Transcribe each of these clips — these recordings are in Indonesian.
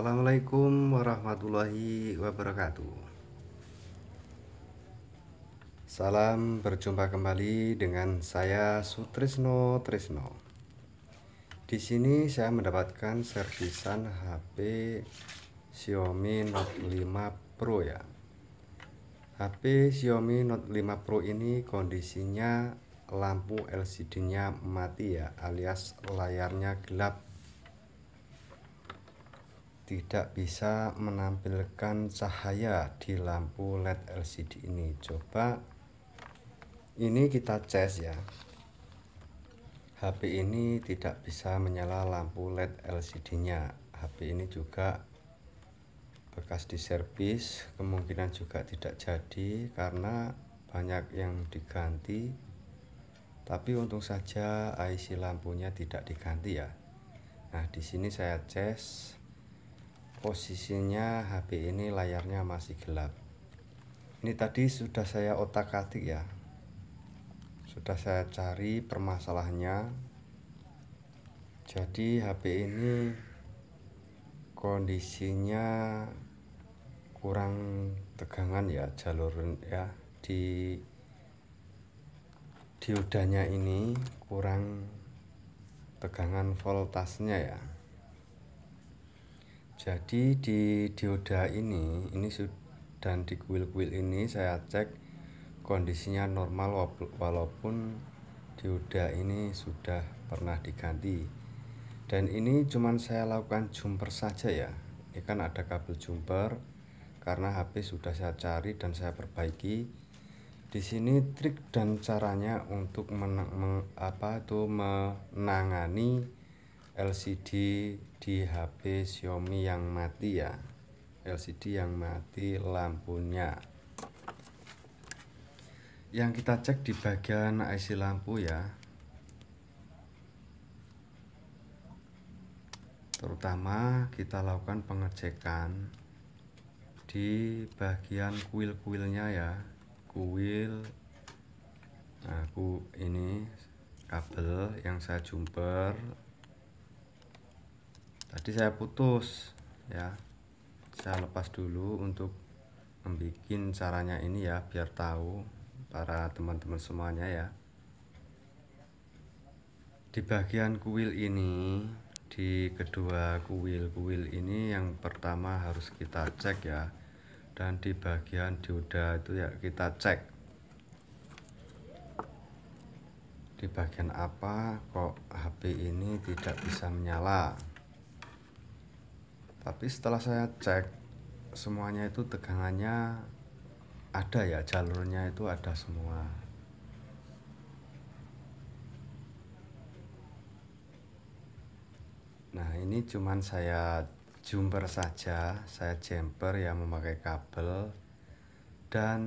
Assalamualaikum warahmatullahi wabarakatuh. Salam berjumpa kembali dengan saya Sutrisno Trisno. Di sini saya mendapatkan servisan HP Xiaomi Note 5 Pro ya. HP Xiaomi Note 5 Pro ini kondisinya lampu LCD-nya mati ya, alias layarnya gelap tidak bisa menampilkan cahaya di lampu LED LCD ini coba ini kita cek ya HP ini tidak bisa menyala lampu LED LCD nya HP ini juga bekas diservis kemungkinan juga tidak jadi karena banyak yang diganti tapi untung saja IC lampunya tidak diganti ya Nah, di sini saya cek posisinya HP ini layarnya masih gelap ini tadi sudah saya otak atik ya sudah saya cari permasalahannya jadi HP ini kondisinya kurang tegangan ya jalur ya di diodanya ini kurang tegangan voltasnya ya jadi di dioda ini ini dan di kuil-kuil ini saya cek kondisinya normal walaupun dioda ini sudah pernah diganti dan ini cuman saya lakukan jumper saja ya ini kan ada kabel jumper karena HP sudah saya cari dan saya perbaiki di sini trik dan caranya untuk menang, men, apa itu menangani LCD di HP Xiaomi yang mati ya LCD yang mati lampunya yang kita cek di bagian IC lampu ya terutama kita lakukan pengecekan di bagian kuil-kuilnya ya kuil aku nah, ini kabel yang saya jumper tadi saya putus ya saya lepas dulu untuk membuat caranya ini ya biar tahu para teman-teman semuanya ya di bagian kuil ini di kedua kuil-kuil ini yang pertama harus kita cek ya dan di bagian dioda itu ya kita cek di bagian apa kok HP ini tidak bisa menyala tapi setelah saya cek semuanya itu tegangannya ada ya jalurnya itu ada semua nah ini cuman saya jumper saja saya jumper ya memakai kabel dan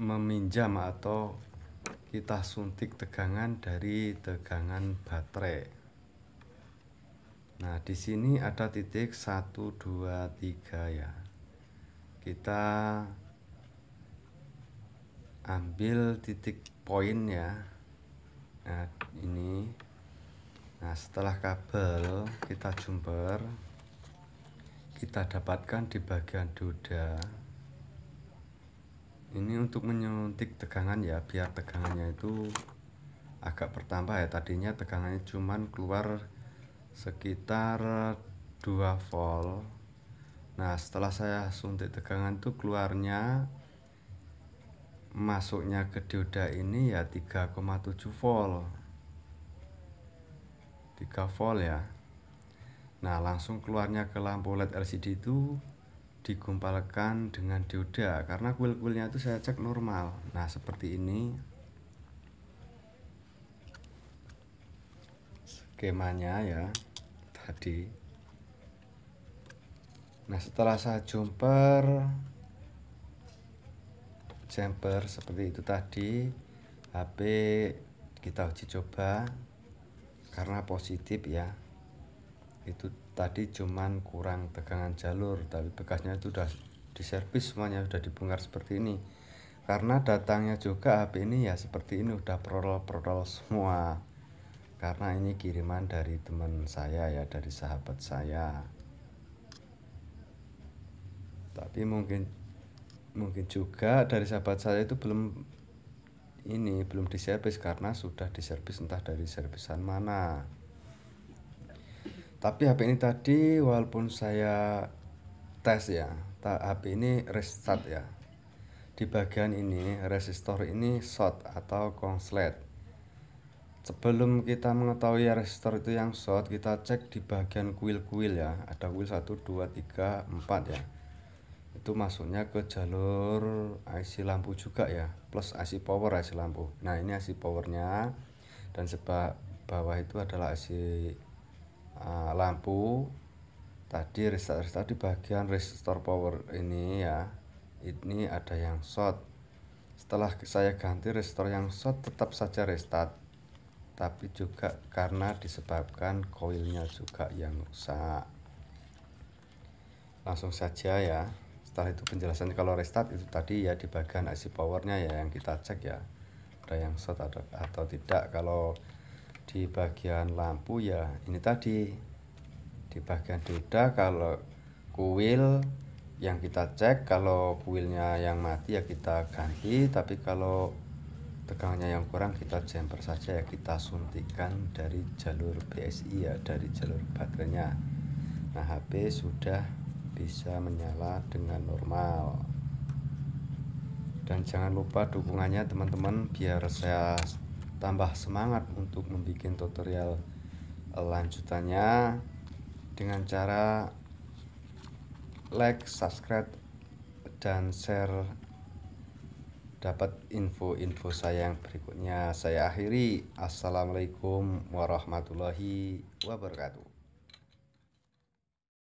meminjam atau kita suntik tegangan dari tegangan baterai Nah, di sini ada titik 1 2 3 ya. Kita ambil titik poin ya. Nah, ini. Nah, setelah kabel kita jumper kita dapatkan di bagian duda Ini untuk menyuntik tegangan ya, biar tegangannya itu agak bertambah ya. Tadinya tegangannya cuman keluar sekitar 2 volt nah setelah saya suntik tegangan itu keluarnya masuknya ke dioda ini ya 3,7 volt 3 volt ya Nah langsung keluarnya ke lampu LED LCD itu digumpalkan dengan dioda karena kuil-kuilnya itu saya cek normal nah seperti ini skemanya ya tadi nah setelah saya jumper jumper seperti itu tadi HP kita uji coba karena positif ya itu tadi cuman kurang tegangan jalur tapi bekasnya itu sudah diservis semuanya sudah dibongkar seperti ini karena datangnya juga HP ini ya seperti ini udah perol-perol semua karena ini kiriman dari teman saya ya dari sahabat saya tapi mungkin mungkin juga dari sahabat saya itu belum ini belum diservis karena sudah diservis entah dari servisan mana tapi HP ini tadi walaupun saya tes ya HP ini restart ya di bagian ini resistor ini short atau konslet sebelum kita mengetahui resistor itu yang short kita cek di bagian kuil-kuil ya ada kuil 1 2 3 4 ya itu masuknya ke jalur IC lampu juga ya plus IC power IC lampu nah ini IC powernya dan sebab bawah itu adalah IC uh, lampu tadi resistor-resistor di bagian resistor power ini ya ini ada yang short setelah saya ganti resistor yang short tetap saja restart tapi juga karena disebabkan koilnya juga yang rusak langsung saja ya setelah itu penjelasannya kalau restart itu tadi ya di bagian IC powernya ya yang kita cek ya ada yang short atau, atau tidak kalau di bagian lampu ya ini tadi di bagian duda kalau kuil yang kita cek kalau kuilnya yang mati ya kita ganti tapi kalau tegangnya yang kurang kita jumper saja ya kita suntikan dari jalur PSI ya dari jalur baterainya nah HP sudah bisa menyala dengan normal dan jangan lupa dukungannya teman-teman biar saya tambah semangat untuk membuat tutorial lanjutannya dengan cara like, subscribe, dan share dapat info-info saya yang berikutnya. Saya akhiri. Assalamualaikum warahmatullahi wabarakatuh.